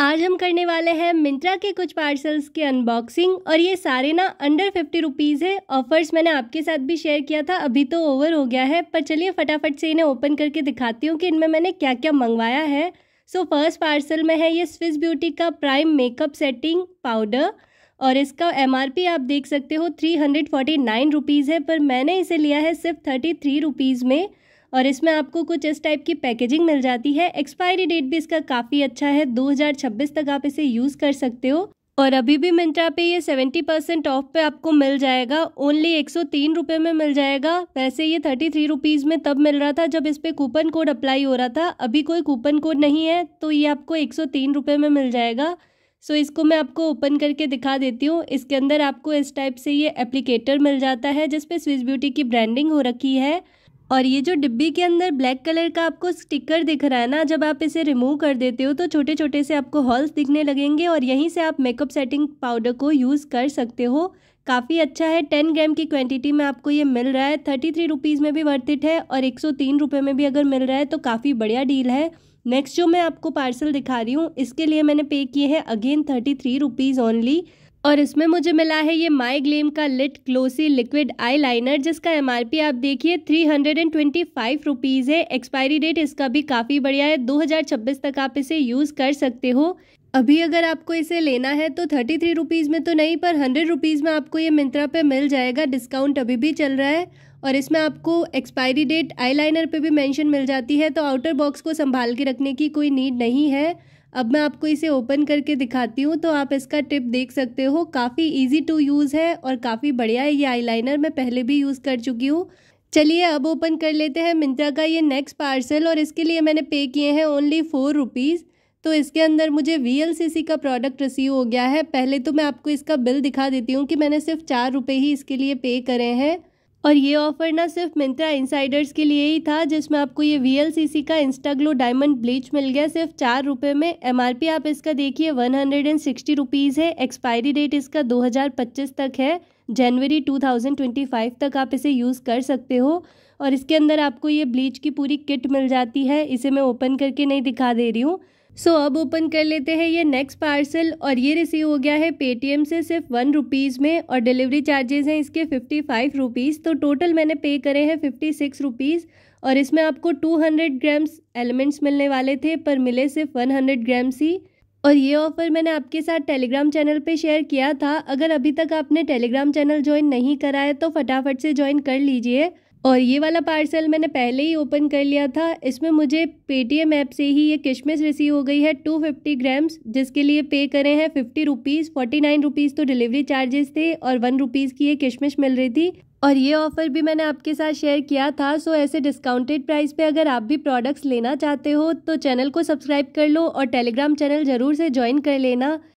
आज हम करने वाले हैं मिंत्रा के कुछ पार्सल्स के अनबॉक्सिंग और ये सारे ना अंडर फिफ्टी रुपीज़ है ऑफर्स मैंने आपके साथ भी शेयर किया था अभी तो ओवर हो गया है पर चलिए फटाफट से इन्हें ओपन करके दिखाती हूँ कि इनमें मैंने क्या क्या मंगवाया है सो फर्स्ट पार्सल में है ये स्विस ब्यूटी का प्राइम मेकअप सेटिंग पाउडर और इसका एम आप देख सकते हो three hundred forty nine rupees है पर मैंने इसे लिया है सिर्फ थर्टी थ्री रुपीज़ में और इसमें आपको कुछ इस टाइप की पैकेजिंग मिल जाती है एक्सपायरी डेट भी इसका काफ़ी अच्छा है 2026 तक आप इसे यूज़ कर सकते हो और अभी भी मिंत्रा पे ये सेवेंटी परसेंट ऑफ पे आपको मिल जाएगा ओनली एक सौ तीन रुपये में मिल जाएगा वैसे ये थर्टी थ्री रुपीज़ में तब मिल रहा था जब इस पर कूपन कोड अप्लाई हो रहा था अभी कोई कूपन कोड नहीं है तो ये आपको एक सौ तीन रुपये में मिल जाएगा सो so, इसको मैं आपको ओपन करके दिखा देती हूँ इसके अंदर आपको इस टाइप से ये एप्लीकेटर मिल जाता है जिसपे स्विस ब्यूटी की ब्रांडिंग हो रखी है और ये जो डिब्बी के अंदर ब्लैक कलर का आपको स्टिकर दिख रहा है ना जब आप इसे रिमूव कर देते हो तो छोटे छोटे से आपको हॉल्स दिखने लगेंगे और यहीं से आप मेकअप सेटिंग पाउडर को यूज़ कर सकते हो काफ़ी अच्छा है टेन ग्राम की क्वांटिटी में आपको ये मिल रहा है थर्टी थ्री रुपीज़ में भी वर्थ इट है और एक सौ तीन रुपये में भी अगर मिल रहा है तो काफ़ी बढ़िया डील है नेक्स्ट जो मैं आपको पार्सल दिखा रही हूँ इसके लिए मैंने पे किए हैं again thirty three rupees only और इसमें मुझे मिला है ये माई ग्लेम का lit glossy liquid eye liner जिसका एम आप देखिए three hundred and twenty five rupees है एक्सपायरी डेट इसका भी काफ़ी बढ़िया है दो हज़ार छब्बीस तक आप इसे यूज़ कर सकते हो अभी अगर आपको इसे लेना है तो थर्टी थ्री रुपीज़ में तो नहीं पर हंड्रेड रुपीज़ में आपको ये मिंत्रा पे मिल जाएगा डिस्काउंट अभी भी चल रहा है और इसमें आपको एक्सपायरी डेट आईलाइनर पे भी मेंशन मिल जाती है तो आउटर बॉक्स को संभाल के रखने की कोई नीड नहीं है अब मैं आपको इसे ओपन करके दिखाती हूँ तो आप इसका टिप देख सकते हो काफ़ी इजी टू यूज़ है और काफ़ी बढ़िया है ये आईलाइनर मैं पहले भी यूज़ कर चुकी हूँ चलिए अब ओपन कर लेते हैं मिंत्रा का ये नेक्स्ट पार्सल और इसके लिए मैंने पे किए हैं ओनली फोर रुपीज़ तो इसके अंदर मुझे वी का प्रोडक्ट रिसीव हो गया है पहले तो मैं आपको इसका बिल दिखा देती हूँ कि मैंने सिर्फ चार रुपये ही इसके लिए पे करे हैं और ये ऑफ़र ना सिर्फ मिंत्रा इंसाइडर्स के लिए ही था जिसमें आपको ये वी का इंस्टाग्लो डायमंड ब्लीच मिल गया सिर्फ चार रुपये में एमआरपी आप इसका देखिए one hundred and sixty rupees है एक्सपायरी डेट इसका दो हज़ार पच्चीस तक है जनवरी टू थाउजेंड ट्वेंटी फाइव तक आप इसे यूज़ कर सकते हो और इसके अंदर आपको ये ब्लीच की पूरी किट मिल जाती है इसे मैं ओपन करके नहीं दिखा दे रही हूँ सो अब ओपन कर लेते हैं ये नेक्स्ट पार्सल और ये रिसीव हो गया है पेटीएम से सिर्फ वन रुपीज़ में और डिलीवरी चार्जेस हैं इसके फिफ्टी फाइव रुपीज़ तो टोटल मैंने पे करे हैं फिफ्टी सिक्स रुपीज़ और इसमें आपको टू हंड्रेड ग्राम्स एलिमेंट्स मिलने वाले थे पर मिले सिर्फ वन हंड्रेड ग्राम्स ही और ये ऑफ़र मैंने आपके साथ टेलीग्राम चैनल पे शेयर किया था अगर अभी तक आपने टेलीग्राम चैनल ज्वाइन नहीं करा है तो फटाफट से ज्वाइन कर लीजिए और ये वाला पार्सल मैंने पहले ही ओपन कर लिया था इसमें मुझे पेटीएम ऐप से ही ये किशमिश रिसीव हो गई है टू फिफ्टी ग्राम्स जिसके लिए पे करे हैं fifty rupees forty nine rupees तो डिलीवरी चार्जेस थे और वन रुपीज़ की ये किशमिश मिल रही थी और ये ऑफ़र भी मैंने आपके साथ शेयर किया था सो ऐसे डिस्काउंटेड प्राइस पे अगर आप भी प्रोडक्ट्स लेना चाहते हो तो चैनल को सब्सक्राइब कर लो और टेलीग्राम चैनल ज़रूर से ज्वाइन कर लेना